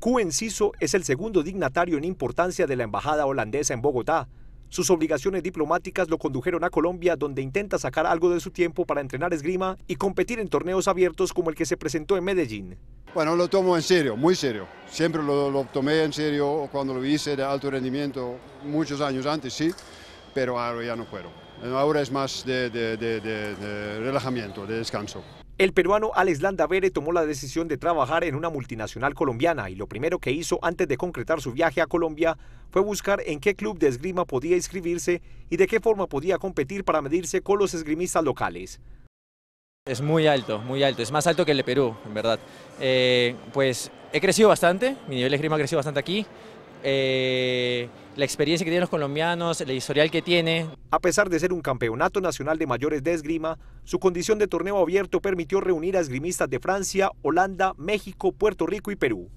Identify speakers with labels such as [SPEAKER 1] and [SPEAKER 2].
[SPEAKER 1] Q Enciso es el segundo dignatario en importancia de la embajada holandesa en Bogotá. Sus obligaciones diplomáticas lo condujeron a Colombia, donde intenta sacar algo de su tiempo para entrenar esgrima y competir en torneos abiertos como el que se presentó en Medellín.
[SPEAKER 2] Bueno, lo tomo en serio, muy serio. Siempre lo, tomé en serio cuando lo hice de alto rendimiento, muchos años antes, sí, pero ahora ya no puedo. Ahora es más de, de relajamiento, de descanso.
[SPEAKER 1] El peruano Alex Landavere tomó la decisión de trabajar en una multinacional colombiana y lo primero que hizo antes de concretar su viaje a Colombia fue buscar en qué club de esgrima podía inscribirse y de qué forma podía competir para medirse con los esgrimistas locales.
[SPEAKER 3] Es muy alto, muy alto, es más alto que el de Perú, en verdad. Eh, pues he crecido bastante, mi nivel de esgrima ha crecido bastante aquí, eh, la experiencia que tienen los colombianos, el historial que tiene.
[SPEAKER 1] A pesar de ser un campeonato nacional de mayores de esgrima, su condición de torneo abierto permitió reunir a esgrimistas de Francia, Holanda, México, Puerto Rico y Perú.